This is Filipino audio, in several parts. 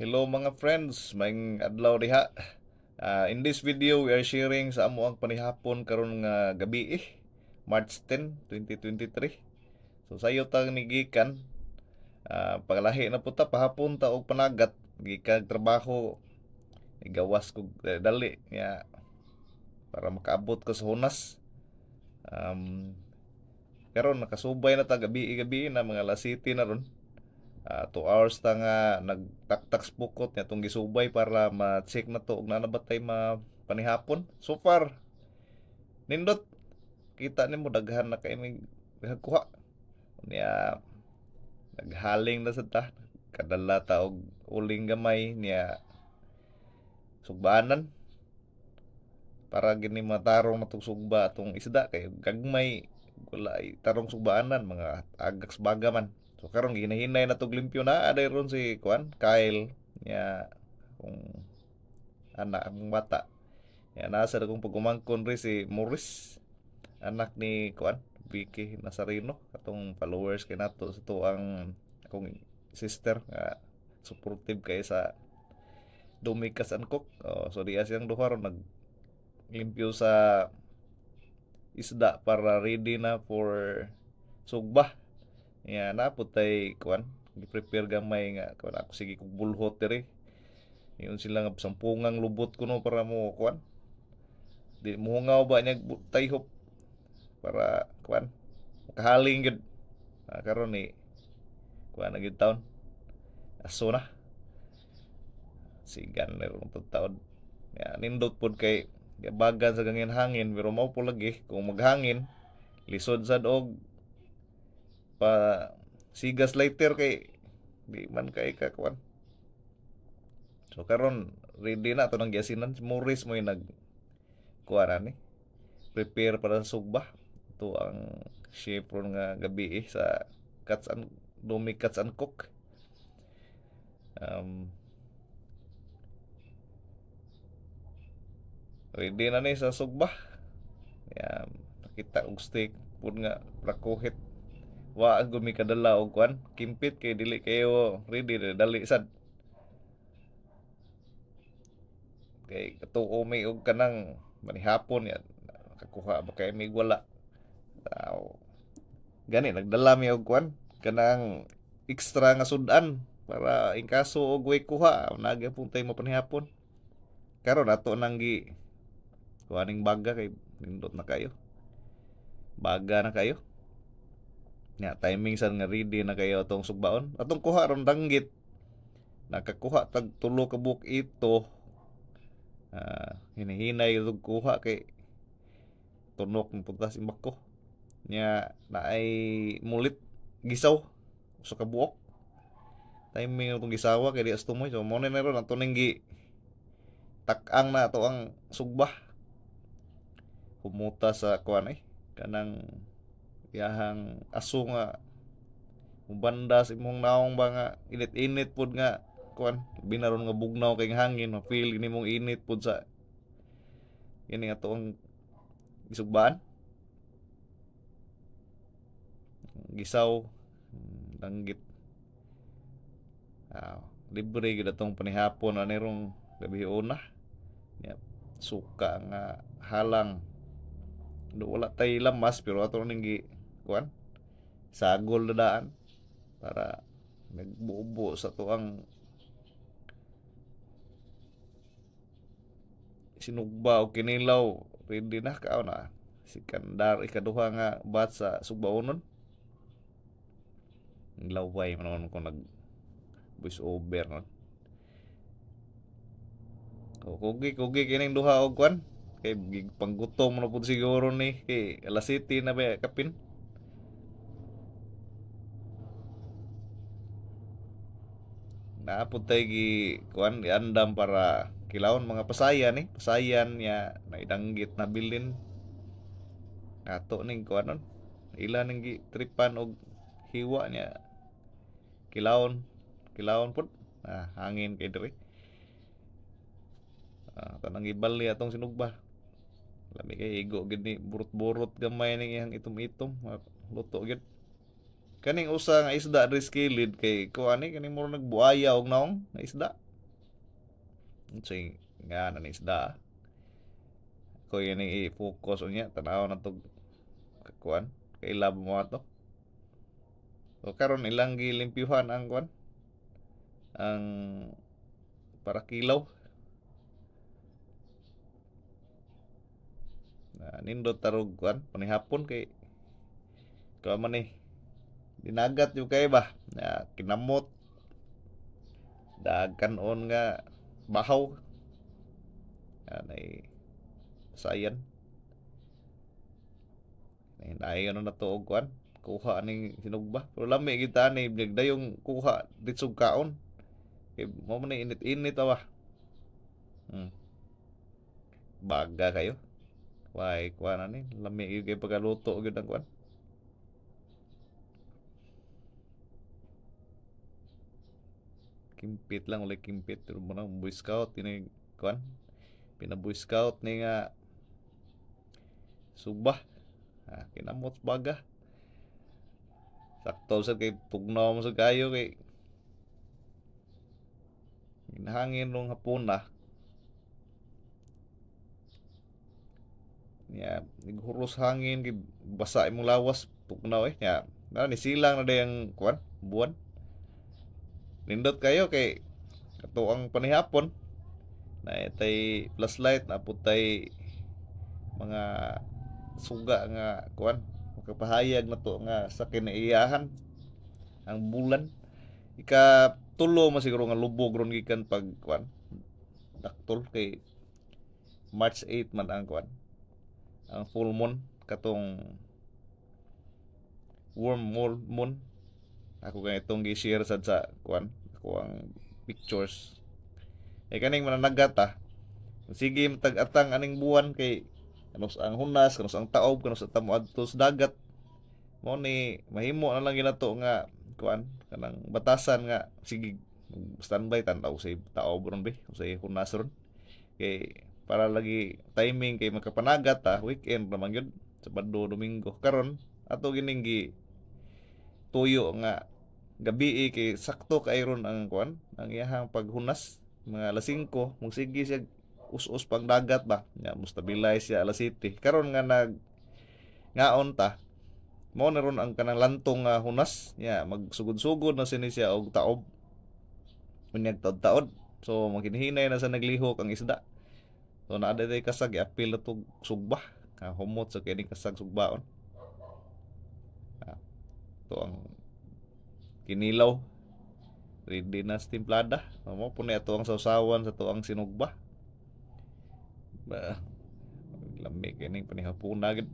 Hello mga friends, maing adlaw diha. Uh, in this video, we are sharing sa amo ang panihapon karon nga gabi eh, March 10, 2023. So sayo tang nigikan. Uh, ah, paglahi na puta ta pahapon ta og panagat gikag trabaho igawas ko eh, dali ya para makaabot ko sa hunas. Um, karon nakasubay na ta gabi gabi na mga alas na ron. Uh, two hours ta nga nagtaktaks bukot niya gisubay para ma-check na to og na nabatay ma panihapon. So far nindot kita nimo daghan na kay nagkuha. Niya naghaling na sa ta kadala ta og uling gamay niya sugbanan para gini matarong matong sugba atong isda kay gagmay wala tarong sugbanan mga agags bagaman So karon ginahinay na tog limpyo na aday ron si Kwan, Kyle nya kung anak ang bata. Ya nasa kung pagumangkon rin si Morris anak ni Kwan, Vicky Nazarino atong followers kay nato sa tuang kong sister nga supportive kay sa Domikas and Cook. Oh, so diya siyang duha ron nag limpyo sa isda para ready na for sugbah Ya, na putay kuan, gi-prepare gamay nga kuan ako sige kog bulhot diri. Yun sila nga sampungang lubot ko no para mo kuan. Di muhungaw ba niya tayhop para kuan makahaling gid. Ah, karon ni eh. kuan na gid taon. Aso na. Si Gunner ng taon. Ya, nindot pod kay bagan sa gangin hangin pero mao po lagi kung maghangin lisod sad og pa si gaslighter kay di man kay kakuan so karon ready na to nang gasinan muris mo yung nag kuwaran ni prepare para sa sugba to ang chevron nga gabi eh, sa cuts and Domi Cuts and Cook um, ready na ni sa sugba yeah, kita og steak pud nga rakuhit wa gud kadala og kwan kimpit kay dili kayo ready na dali sad kay katuo mi og kanang manihapon yan nakakuha ba kay mi wala tao gani nagdala mi og kwan kanang extra nga sudan para in kaso og way kuha nagay puntay mo panihapon karon ato nang gi kuha ning baga kay nindot na kayo baga na kayo Nya, timing sa nga ready na kayo atong sugbaon. Atong kuha ron danggit. Nakakuha tag tulo ka buok ito. Uh, hinihinay ug kuha kay tunok ng puntas imbak Nya na ay mulit gisaw sa kabuok. Timing atong gisawa kay di astumoy. So mo na ron ato ning gi takang na to ang sugbah. Humuta sa kuan eh kanang yahang aso nga mubanda imong naong ba nga init-init pud nga kuan binaron nga bugnaw kay hangin mapil ini mong init pud sa ini nga tuong gisugbaan gisaw danggit ah, libre gid atong panihapon anirong gabi una yep. suka nga halang do wala tay lamas pero ato ning kuan sagol na daan para nagbubo sa tuang sinugba o kinilaw ready na kao na si Kandar ikaduha nga bat sa sugbaonon laway manon ko nag voice over no o kugi kugi kining duha og kwan kay panggutom na pud siguro ni kay alas 7 na ba kapin Nah, putegi kuan diandam para kilaun mga pesayan nih, pesayan ya na idanggit na bilin. Kato ning kuanon. Ila ning tripan og hiwa nya. Kilaon, kilaon put Nah, angin kay diri. Ah, tanang ibal ni atong sinugba. Lami kay igo gid ni burut-burut gamay ning yang itum itum nah, luto gid. kaning usa nga isda diri sa kilid kay kuani kaning mura nagbuaya og naong na isda unsay nga na isda ko yun i-focus unya tanaw na tog kuan kay labo mo ato so karon ilang gilimpihan ang kuan ang para kilaw na ah, nindo tarog kuan panihapon kay kuan man ni eh dinagat yung kay ba na kinamot on nga bahaw anay sayan nay nayon na tuog kwan kuha ning sinugba pero lami kita ni yung kuha ditsog kaon kay mo man init-init awa hmm. baga kayo Wai, kuha na ni. Lami yung kay pagkaluto yun ang kuha. kimpit lang ulay kimpit pero mo boy scout ini kuan pina boy scout ni nga subah ah, kinamot baga sakto sa kay tugnaw mo sa kayo kay inhangin nung hapon na ah. niya nighuros hangin basa imong lawas tugnaw eh niya na ni silang na dayang kuan buwan nindot kayo kay ato ang panihapon na itay light na putay mga suga nga kuan makapahayag na to nga sa kinaiyahan ang bulan ika tulo man siguro nga lubog ron gikan pag kuan daktol kay March 8 man ang kuan ang full moon katong warm moon ako kay itong gi-share sad sa kuan ko ang pictures kay eh, kaning mananagat ah sige matag-atang aning buwan kay kanus ang hunas kanus ang taob kanus ang tamo adto sa dagat mo ni mahimo na lang ginato nga kuan kanang batasan nga sige standby tan-aw sa taob ron be sa hunas ron kay para lagi timing kay magkapanagat ah weekend naman yun Sabado, Domingo karon ato gining gi tuyo nga gabi eh, kay sakto kayron eh, ang kwan ang iyahang paghunas mga alas 5 mong sige siya us-us pang dagat ba nga mo stabilize siya alas 7 karon nga nag ngaon ta mo na ron ang kanang lantong uh, hunas ya yeah, magsugod-sugod na sini siya og taob unyag taod-taod so makinhinay na sa naglihok ang isda so naa day kasag apil na tog sugba humot sa kining kasag sugbaon to ang kinilaw ready na sa timplada mo puno ito ang sausawan sa to sinugba ba lamig kaning panihapuna gid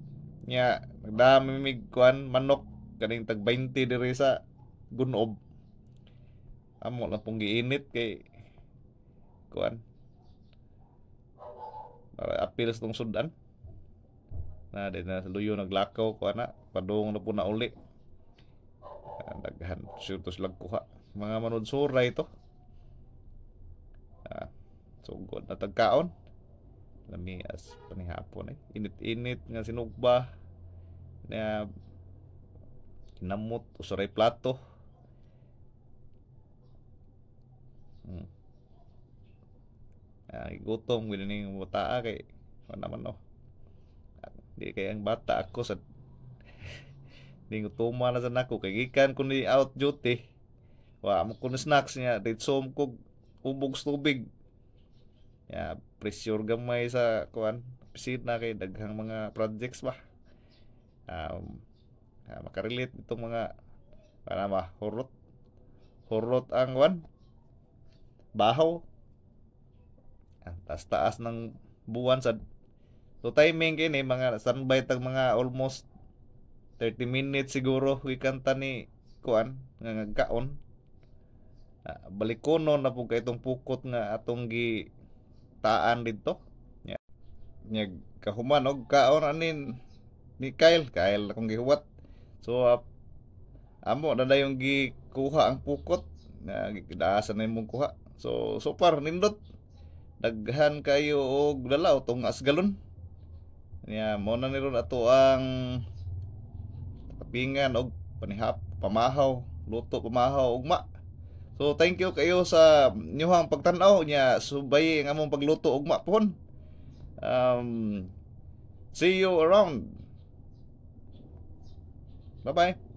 nya nagdami mig kuan manok kaning tag 20 diri sa gunob amo lang pong giinit kay kuan para apil sa tong sudan na din na luyo naglakaw kuan na padung na po na uli daghan surto sila kuha mga manod sura ito ah, sugod so na tagkaon lamias panihapon eh init-init nga sinugba na kinamot usuray plato hmm. ah, gutom gano'n yung butaa kay ano naman no hindi kaya ang bata ako sa Ning tuma na sa nako kay gikan ko ni out duty. Wa mo kuno snacks niya ditso mo kog ubog tubig. Ya, pressure gamay sa kuan. bisit na kay daghang mga projects ba. Um, uh, makarelate itong mga para ba hurot hurot ang wan bahaw ah, taas taas ng buwan sa so timing kini mga standby tag mga almost 30 minutes siguro wikanta ni kuan nga nagkaon uh, balikonon na pug itong pukot nga atong gi taan didto nya nya kahuman og kaon anin ni Kyle Kyle akong gihuwat so uh, amo na dayong gikuha ang pukot nga gidaasan na imong kuha so so far nindot daghan kayo og dalaw tong asgalon nya mo na niron ato ang kapingan og panihap pamahaw luto pamahaw ugma so thank you kayo sa inyong pagtanaw niya nya subay ang among pagluto ugma pon um see you around bye bye